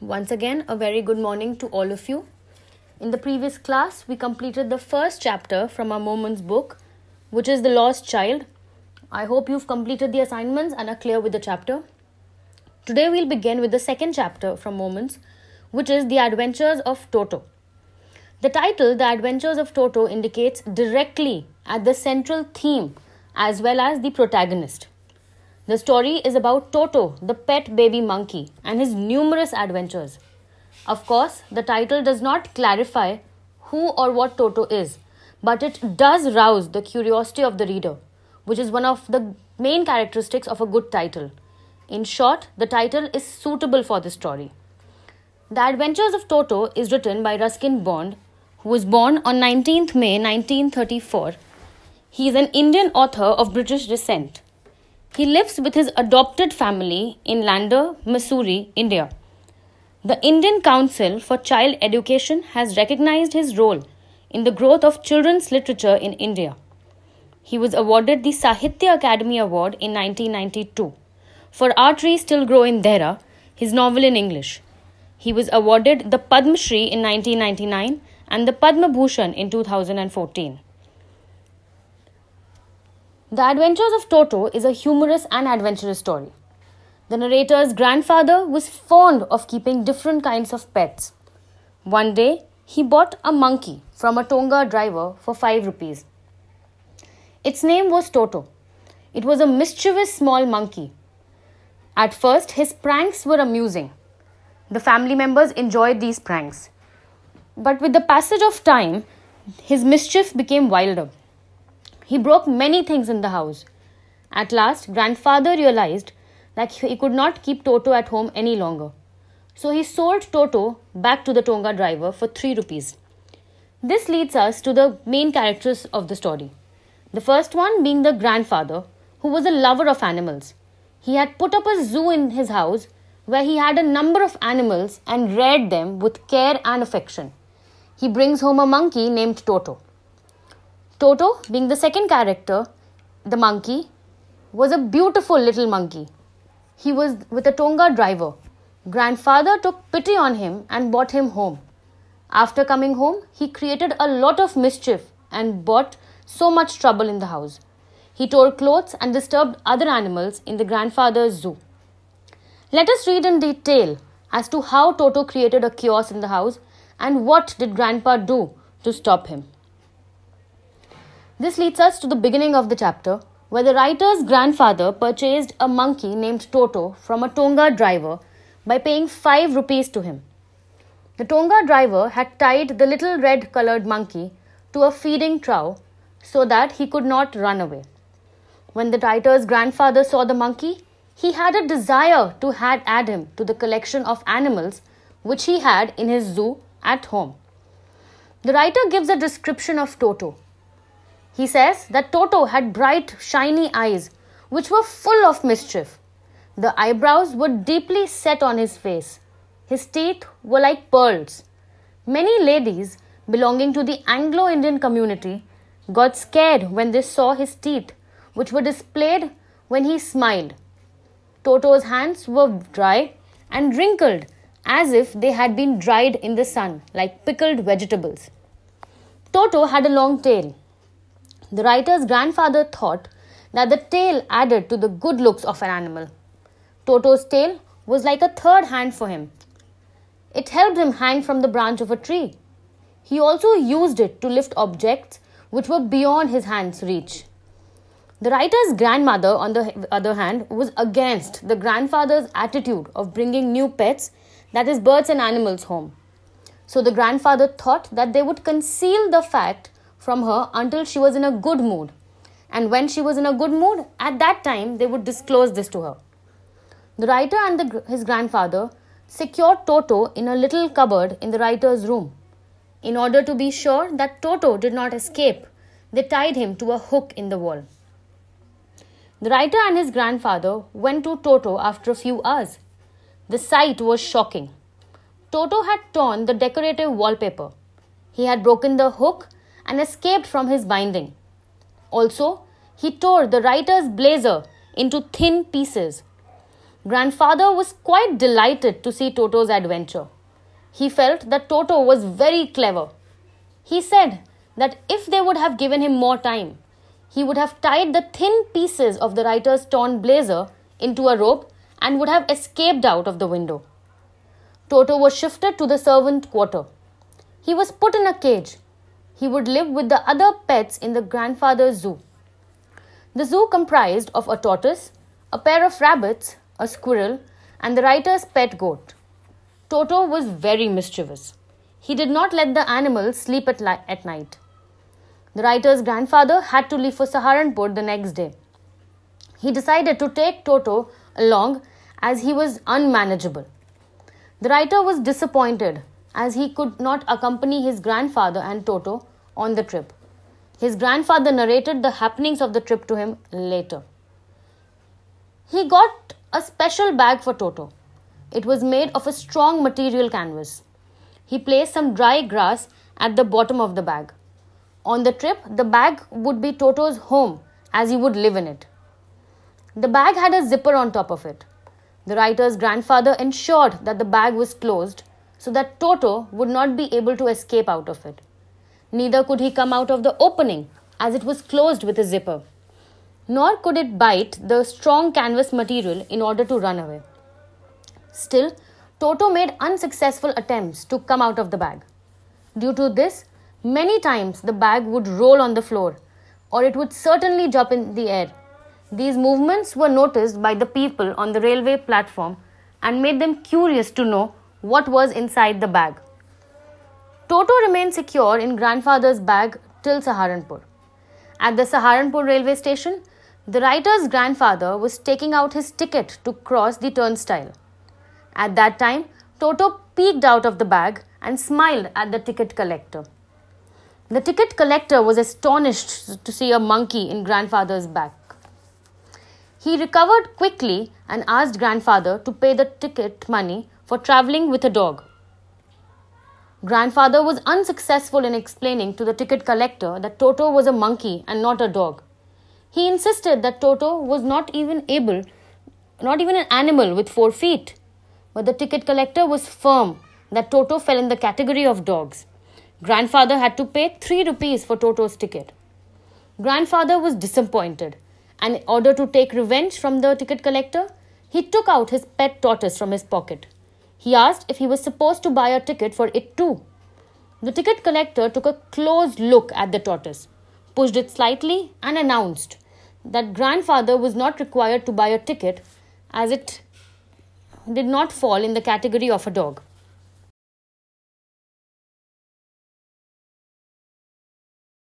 Once again, a very good morning to all of you. In the previous class, we completed the first chapter from our Moments book, which is The Lost Child. I hope you've completed the assignments and are clear with the chapter. Today, we'll begin with the second chapter from Moments, which is The Adventures of Toto. The title, The Adventures of Toto, indicates directly at the central theme as well as the protagonist. The story is about Toto, the pet baby monkey, and his numerous adventures. Of course, the title does not clarify who or what Toto is, but it does rouse the curiosity of the reader, which is one of the main characteristics of a good title. In short, the title is suitable for the story. The Adventures of Toto is written by Ruskin Bond, who was born on 19th May 1934. He is an Indian author of British descent. He lives with his adopted family in Lander, Missouri, India. The Indian Council for Child Education has recognized his role in the growth of children's literature in India. He was awarded the Sahitya Academy Award in 1992 for Our Trees Still Grow in Dehra, his novel in English. He was awarded the Padma Shri in 1999 and the Padma Bhushan in 2014. The Adventures of Toto is a humorous and adventurous story. The narrator's grandfather was fond of keeping different kinds of pets. One day, he bought a monkey from a Tonga driver for 5 rupees. Its name was Toto. It was a mischievous small monkey. At first, his pranks were amusing. The family members enjoyed these pranks. But with the passage of time, his mischief became wilder. He broke many things in the house. At last, grandfather realized that he could not keep Toto at home any longer. So he sold Toto back to the Tonga driver for 3 rupees. This leads us to the main characters of the story. The first one being the grandfather, who was a lover of animals. He had put up a zoo in his house where he had a number of animals and reared them with care and affection. He brings home a monkey named Toto. Toto, being the second character, the monkey, was a beautiful little monkey. He was with a Tonga driver. Grandfather took pity on him and brought him home. After coming home, he created a lot of mischief and brought so much trouble in the house. He tore clothes and disturbed other animals in the grandfather's zoo. Let us read in detail as to how Toto created a chaos in the house and what did grandpa do to stop him. This leads us to the beginning of the chapter, where the writer's grandfather purchased a monkey named Toto from a Tonga driver by paying 5 rupees to him. The Tonga driver had tied the little red colored monkey to a feeding trough so that he could not run away. When the writer's grandfather saw the monkey, he had a desire to add him to the collection of animals which he had in his zoo at home. The writer gives a description of Toto, he says that Toto had bright, shiny eyes, which were full of mischief. The eyebrows were deeply set on his face. His teeth were like pearls. Many ladies belonging to the Anglo Indian community got scared when they saw his teeth, which were displayed when he smiled. Toto's hands were dry and wrinkled as if they had been dried in the sun, like pickled vegetables. Toto had a long tail, the writer's grandfather thought that the tail added to the good looks of an animal. Toto's tail was like a third hand for him. It helped him hang from the branch of a tree. He also used it to lift objects which were beyond his hand's reach. The writer's grandmother, on the other hand, was against the grandfather's attitude of bringing new pets, that is, birds and animals, home. So the grandfather thought that they would conceal the fact from her until she was in a good mood. And when she was in a good mood, at that time they would disclose this to her. The writer and the, his grandfather secured Toto in a little cupboard in the writer's room. In order to be sure that Toto did not escape, they tied him to a hook in the wall. The writer and his grandfather went to Toto after a few hours. The sight was shocking. Toto had torn the decorative wallpaper. He had broken the hook and escaped from his binding. Also, he tore the writer's blazer into thin pieces. Grandfather was quite delighted to see Toto's adventure. He felt that Toto was very clever. He said that if they would have given him more time, he would have tied the thin pieces of the writer's torn blazer into a rope and would have escaped out of the window. Toto was shifted to the servant quarter. He was put in a cage he would live with the other pets in the grandfather's zoo. The zoo comprised of a tortoise, a pair of rabbits, a squirrel, and the writer's pet goat. Toto was very mischievous. He did not let the animals sleep at, li- at night. The writer's grandfather had to leave for Saharanpur the next day. He decided to take Toto along as he was unmanageable. The writer was disappointed as he could not accompany his grandfather and Toto on the trip. His grandfather narrated the happenings of the trip to him later. He got a special bag for Toto. It was made of a strong material canvas. He placed some dry grass at the bottom of the bag. On the trip, the bag would be Toto's home as he would live in it. The bag had a zipper on top of it. The writer's grandfather ensured that the bag was closed so that Toto would not be able to escape out of it. Neither could he come out of the opening, as it was closed with a zipper. Nor could it bite the strong canvas material in order to run away. Still, Toto made unsuccessful attempts to come out of the bag. Due to this, many times the bag would roll on the floor or it would certainly jump in the air. These movements were noticed by the people on the railway platform and made them curious to know what was inside the bag. Toto remained secure in grandfather's bag till Saharanpur. At the Saharanpur railway station, the writer's grandfather was taking out his ticket to cross the turnstile. At that time, Toto peeked out of the bag and smiled at the ticket collector. The ticket collector was astonished to see a monkey in grandfather's back. He recovered quickly and asked grandfather to pay the ticket money for traveling with a dog. Grandfather was unsuccessful in explaining to the ticket collector that Toto was a monkey and not a dog. He insisted that Toto was not even able, not even an animal with four feet. But the ticket collector was firm that Toto fell in the category of dogs. Grandfather had to pay three rupees for Toto's ticket. Grandfather was disappointed, and in order to take revenge from the ticket collector, he took out his pet tortoise from his pocket. He asked if he was supposed to buy a ticket for it too. The ticket collector took a close look at the tortoise, pushed it slightly, and announced that grandfather was not required to buy a ticket as it did not fall in the category of a dog.